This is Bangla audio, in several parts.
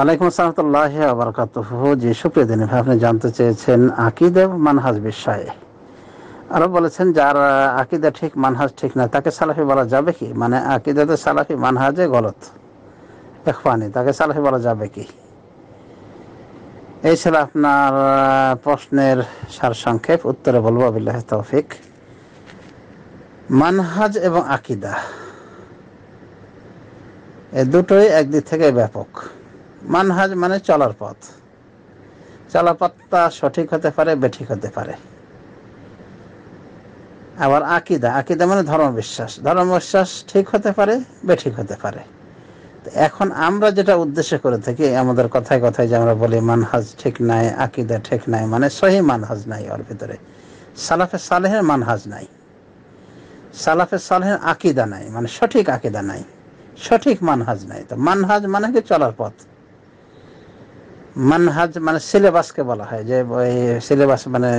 আলাইকুম আসসালামতুল্লাহ আবরকাতহ যে আপনি জানতে চেয়েছেন মানহাজ বলেছেন যার ঠিক মানহাজ ঠিক তাকে সালাফি বলা যাবে কি মানে সালাফি গলত তাকে সালাফি বলা যাবে কি আপনার প্রশ্নের সারসংক্ষেপ উত্তরে বলবো তৌফিক মানহাজ এবং আকিদা এ দুটোই একদিক থেকে ব্যাপক মানহাজ মানে চলার পথ চলার পথটা সঠিক হতে পারে বেঠিক হতে পারে আবার আকিদা আকিদা মানে ধর্ম বিশ্বাস ঠিক হতে পারে বেঠিক হতে পারে এখন আমরা যেটা উদ্দেশ্য করে থাকি আমাদের কথায় কথায় যে আমরা বলি মানহাজ ঠিক নাই আকিদা ঠিক নাই মানে সহি মানহাজ নাই ওর ভিতরে সালাফে সালেহের মানহাজ নাই সালাফে সালেহের আকিদা নাই মানে সঠিক আকিদা নাই সঠিক মানহাজ নাই তো মানহাজ মানে কি চলার পথ মানহাজ মানে সিলেবাসকে বলা হয় যে সিলেবাস মানে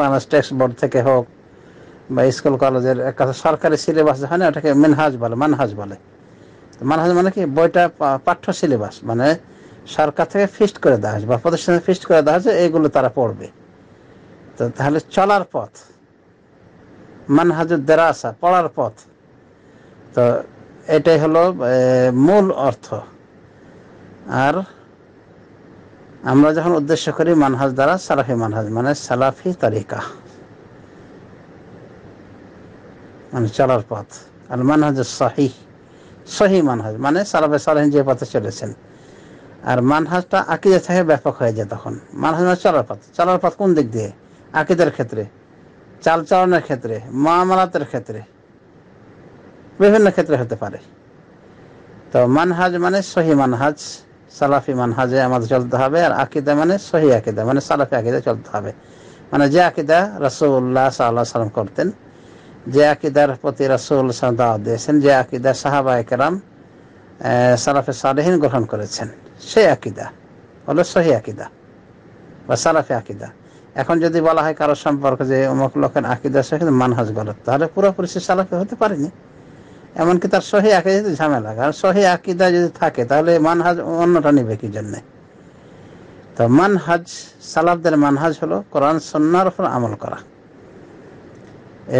বাংলাদেশ টেক্সট বোর্ড থেকে হোক বা স্কুল কলেজের সরকারি সিলেবাস হয় না ওটাকে মেনহাজ বলে মানহাজ বলে মানহাজ মানে কি বইটা পাঠ্য সিলেবাস মানে সরকার থেকে ফিস্ট করে দেওয়া হয়েছে বা প্রতিষ্ঠানে ফিস্ট করে দেওয়া হয়েছে এইগুলো তারা পড়বে তো তাহলে চলার পথ মানহাজের দেরাসা পড়ার পথ তো এটাই হলো মূল অর্থ আর আমরা যখন উদ্দেশ্য করি মানহাজ দ্বারা সালাফি মানহাজ মানে সালাফি তারিকা মানে চলার পথ আর মানহাজ সহি সহি মানহাজ মানে সালাফে সালাহিন যে পথে চলেছেন আর মানহাজটা আকিদা থেকে ব্যাপক হয়ে যায় তখন মানহাজ মানে চলার পথ চলার পথ কোন দিক দিয়ে আকিদের ক্ষেত্রে চাল চালানোর ক্ষেত্রে মামলাতের ক্ষেত্রে বিভিন্ন ক্ষেত্রে হতে পারে তো মানহাজ মানে সহি মানহাজ সালাফি মানহাজে আমাদের চলতে হবে আর আকিদা মানে সহি আকিদা মানে সালাফি আকিদা চলতে হবে মানে যে আকিদা রাসৌল্লাহ সাল্লাহ সাল্লাম করতেন যে আকিদার প্রতি রাসৌল দাওয়াত দিয়েছেন যে আকিদা সাহাবা একরাম সালাফে সালেহীন গ্রহণ করেছেন সেই আকিদা হলো সহি আকিদা বা সালাফি আকিদা এখন যদি বলা হয় কারোর সম্পর্কে যে অমুক লোকের আকিদা সহি মানহাজ গলত তাহলে পুরোপুরি সে সালাফি হতে পারেনি এমনকি তার সহি আকিদা ঝামেলা আর সহি আকিদা যদি থাকে তাহলে মানহাজ অন্যটা নিবে কি জন্যে তো মানহাজ সালাবদের মানহাজ হলো কোরআন সন্ন্যার উপর আমল করা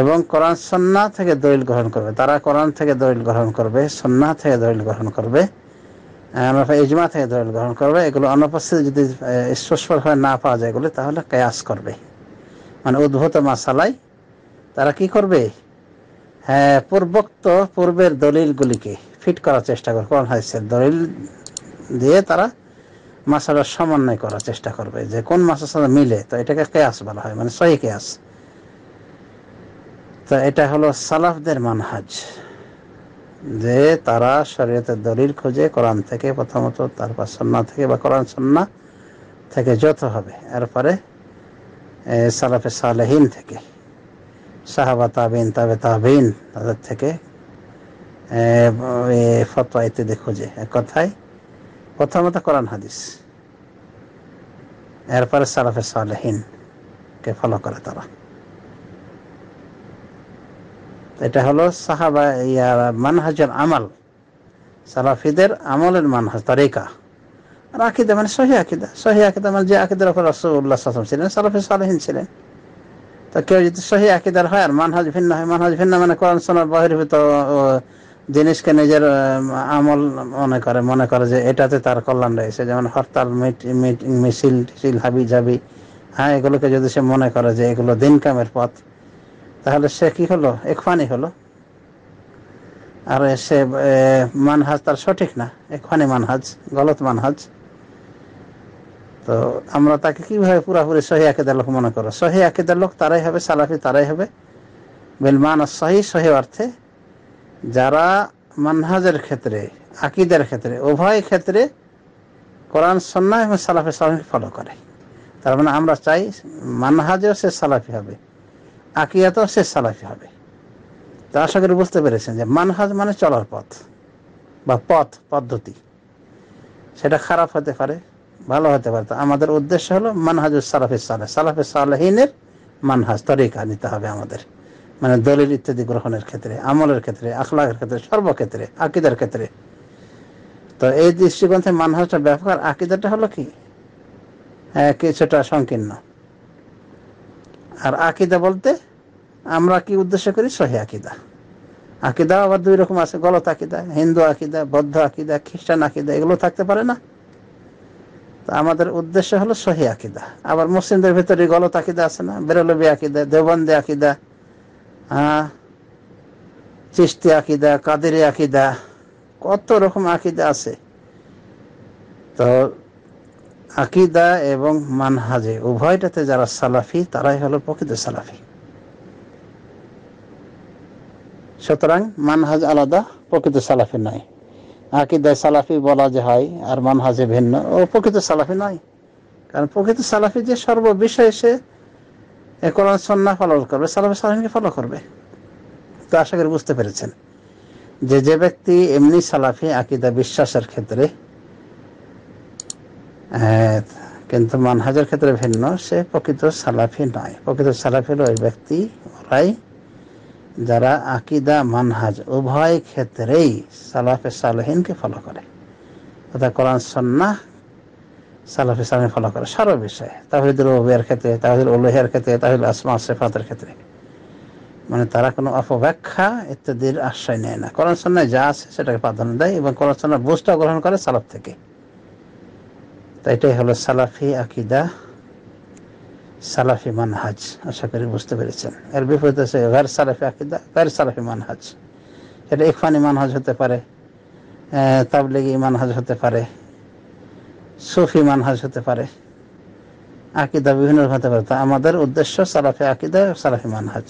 এবং কোরআন সন্না থেকে দলিল গ্রহণ করবে তারা কোরআন থেকে দলিল গ্রহণ করবে সন্না থেকে দলিল গ্রহণ করবে ইজমা থেকে দলিল গ্রহণ করবে এগুলো অনুপস্থিত যদি স্পষ্টভাবে না পাওয়া যায় এগুলো তাহলে কেয়াস করবে মানে উদ্ভূত মাসালাই তারা কি করবে হ্যাঁ, পূর্বোক্ত পূর্বের দলিলগুলিকে ফিট করার চেষ্টা করবে কোরআন হাদিসের দলিল দিয়ে তারা মাসালার সমন্বয় করার চেষ্টা করবে যে কোন মাসার সাথে মিলে তো এটাকে কেয়াস বলা হয় মানে সহি কেয়াস তো এটা হলো সালাফদের মানহাজ যে তারা শরীয়তের দলিল খুঁজে কোরআন থেকে প্রথমত তারপর সন্না থেকে বা কোরআন সন্না থেকে যত হবে এরপরে সালাফে সালেহীন থেকে সাহাবা তাবিন তাবে তাবিন তাদের থেকে ফতোয়া ইত্যাদি খোঁজে এক কথায় প্রথমত কোরআন হাদিস এরপরে সালাফে কে ফলো করে তারা এটা হলো সাহাবা ইয়ার মানহাজের আমল সালাফিদের আমলের মানহাজ তরিকা আর আকিদা মানে সহি আকিদা সহি আকিদা মানে যে আকিদের উপর রসুল্লাহ ছিলেন সালাফে সালহীন ছিলেন কেউ যদি সহি আকিদার হয় আর মানহাজ ভিন্ন হয় মানহাজ ভিন্ন মানে কোরআন সোনার বহির্ভূত জিনিসকে নিজের আমল মনে করে মনে করে যে এটাতে তার কল্যাণ রয়েছে যেমন হরতাল মিছিল টিছিল হাবি জাবি হ্যাঁ এগুলোকে যদি সে মনে করে যে এগুলো দিন কামের পথ তাহলে সে কি হলো একফানি হলো আর সে মানহাজ তার সঠিক না একফানি মানহাজ গলত মানহাজ তো আমরা তাকে কিভাবে পুরাপুরি সহি আকেদার লোক মনে করো সহি আকেদার লোক তারাই হবে সালাফি তারাই হবে বেলমান সহি সহি অর্থে যারা মানহাজের ক্ষেত্রে আকিদের ক্ষেত্রে উভয় ক্ষেত্রে কোরআন সন্না এবং সালাফি সালাফি ফলো করে তার মানে আমরা চাই মানহাজেও সে সালাফি হবে আকিয়াতেও সে সালাফি হবে তা আশা করি বুঝতে পেরেছেন যে মানহাজ মানে চলার পথ বা পথ পদ্ধতি সেটা খারাপ হতে পারে ভালো হতে পারতো আমাদের উদ্দেশ্য হলো মানহাজুর সালাফি সালেহ সালাফে সালাহিনের মানহাজ তরিকা নিতে হবে আমাদের মানে দলিল ইত্যাদি গ্রহণের ক্ষেত্রে আমলের ক্ষেত্রে আখলাগের ক্ষেত্রে সর্বক্ষেত্রে আকিদার ক্ষেত্রে তো এই দৃষ্টিকোণ থেকে মানহাজটা ব্যবহার আকিদাটা হলো কি হ্যাঁ কিছুটা সংকীর্ণ আর আকিদা বলতে আমরা কি উদ্দেশ্য করি সহি আকিদা আকিদা আবার দুই রকম আছে গলত আকিদা হিন্দু আকিদা বৌদ্ধ আকিদা খ্রিস্টান আকিদা এগুলো থাকতে পারে না তো আমাদের উদ্দেশ্য হলো সহি আকিদা আবার মুসলিমদের ভিতরে গলত আকিদা আছে না বেরলবি আকিদা দেবন্দে আকিদা হ্যাঁ চিস্তি আকিদা কাদেরি আকিদা কত রকম আকিদা আছে তো আকিদা এবং মানহাজে উভয়টাতে যারা সালাফি তারাই হলো প্রকৃত সালাফি সুতরাং মানহাজ আলাদা প্রকৃত সালাফি নয় আকিদায় সালাফি বলা যে হয় আর মানহাজে ভিন্ন ও প্রকৃত সালাফি নয় কারণ প্রকৃত সালাফি যে সর্ববিষয়ে সে কোরআন সন্না ফলো করবে সালাফি সালাফিকে ফলো করবে তো আশা করি বুঝতে পেরেছেন যে যে ব্যক্তি এমনি সালাফি আকিদা বিশ্বাসের ক্ষেত্রে হ্যাঁ, কিন্তু মানহাজের ক্ষেত্রে ভিন্ন সে প্রকৃত সালাফি নয় প্রকৃত সালাফির ওই ব্যক্তি ওরাই যারা আকিদা মানহাজ উভয় ক্ষেত্রেই সালাফে সালেহিনকে ফলো করে অর্থাৎ কোরআন সন্না সালাফে সালহীন ফলো করে সারো বিষয়ে তাহিদুল ওবিয়ার ক্ষেত্রে তাহিদুল উলহের ক্ষেত্রে তাহিদুল আসমা সেফাতের ক্ষেত্রে মানে তারা কোনো অপব্যাখ্যা ইত্যাদির আশ্রয় নেয় না কোরআন সন্ন্যায় যা আছে সেটাকে প্রাধান্য দেয় এবং কোরআন সন্ন্যার বুঝটা গ্রহণ করে সালাফ থেকে তাই এটাই হলো সালাফি আকিদা সালাফি মানহাজ আশা করি বুঝতে পেরেছেন এর বিপরীত আছে গার সালাফি আকিদা গার সালাফি মানহাজ এটা ইকফানি মানহাজ হতে পারে তাবলিগি মানহাজ হতে পারে সুফি মানহাজ হতে পারে আকিদা বিভিন্ন হতে পারে তা আমাদের উদ্দেশ্য সালাফি আকিদা সালাফি মানহাজ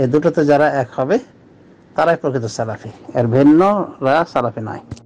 এই দুটোতে যারা এক হবে তারাই প্রকৃত সালাফি এর ভিন্নরা সালাফি নয়